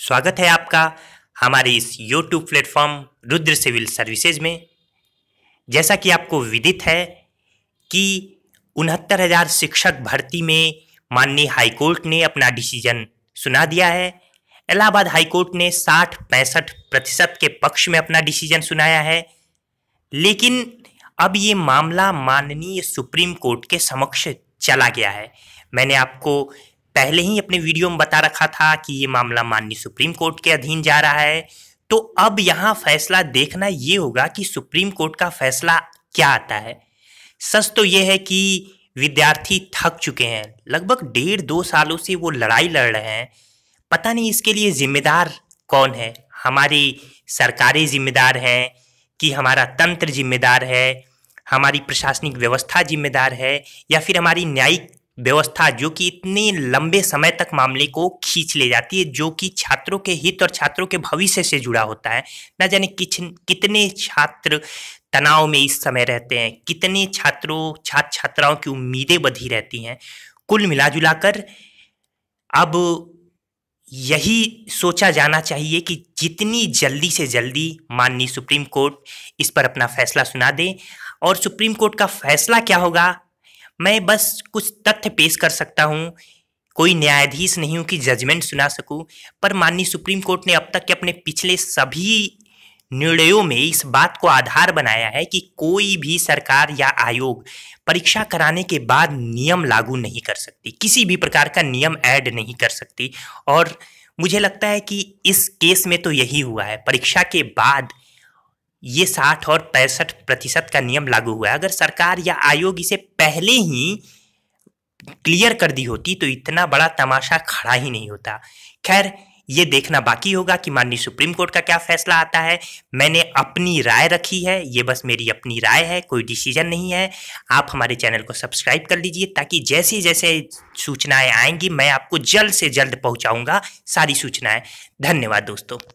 स्वागत है आपका हमारे इस YouTube platform Rudra civil services में जैसा कि आपको विदित है कि उनहत्तर हज़ार शिक्षक भर्ती में माननीय हाईकोर्ट ने अपना डिसीजन सुना दिया है इलाहाबाद हाईकोर्ट ने साठ पैंसठ प्रतिशत के पक्ष में अपना डिसीजन सुनाया है लेकिन अब ये मामला माननीय सुप्रीम कोर्ट के समक्ष चला गया है मैंने आपको पहले ही अपने वीडियो में बता रखा था कि ये मामला माननीय सुप्रीम कोर्ट के अधीन जा रहा है तो अब यहाँ फैसला देखना ये होगा कि सुप्रीम कोर्ट का फैसला क्या आता है सच तो ये है कि विद्यार्थी थक चुके हैं लगभग डेढ़ दो सालों से वो लड़ाई लड़ रहे हैं पता नहीं इसके लिए जिम्मेदार कौन है हमारी सरकारें जिम्मेदार हैं कि हमारा तंत्र जिम्मेदार है हमारी प्रशासनिक व्यवस्था जिम्मेदार है या फिर हमारी न्यायिक व्यवस्था जो कि इतने लंबे समय तक मामले को खींच ले जाती है जो कि छात्रों के हित और छात्रों के भविष्य से जुड़ा होता है ना जाने कितने छात्र तनाव में इस समय रहते हैं कितने छात्रों छात्र छात्राओं की उम्मीदें बधी रहती हैं कुल मिला जुला कर अब यही सोचा जाना चाहिए कि जितनी जल्दी से जल्दी माननीय सुप्रीम कोर्ट इस पर अपना फैसला सुना दे और सुप्रीम कोर्ट का फैसला क्या होगा मैं बस कुछ तथ्य पेश कर सकता हूँ कोई न्यायाधीश नहीं हूँ कि जजमेंट सुना सकूँ पर माननीय सुप्रीम कोर्ट ने अब तक के अपने पिछले सभी निर्णयों में इस बात को आधार बनाया है कि कोई भी सरकार या आयोग परीक्षा कराने के बाद नियम लागू नहीं कर सकती किसी भी प्रकार का नियम ऐड नहीं कर सकती और मुझे लगता है कि इस केस में तो यही हुआ है परीक्षा के बाद ये साठ और पैंसठ प्रतिशत का नियम लागू हुआ है अगर सरकार या आयोग इसे पहले ही क्लियर कर दी होती तो इतना बड़ा तमाशा खड़ा ही नहीं होता खैर ये देखना बाकी होगा कि माननीय सुप्रीम कोर्ट का क्या फैसला आता है मैंने अपनी राय रखी है ये बस मेरी अपनी राय है कोई डिसीजन नहीं है आप हमारे चैनल को सब्सक्राइब कर लीजिए ताकि जैसी जैसे सूचनाएं आएंगी मैं आपको जल्द से जल्द पहुंचाऊंगा सारी सूचनाएं धन्यवाद दोस्तों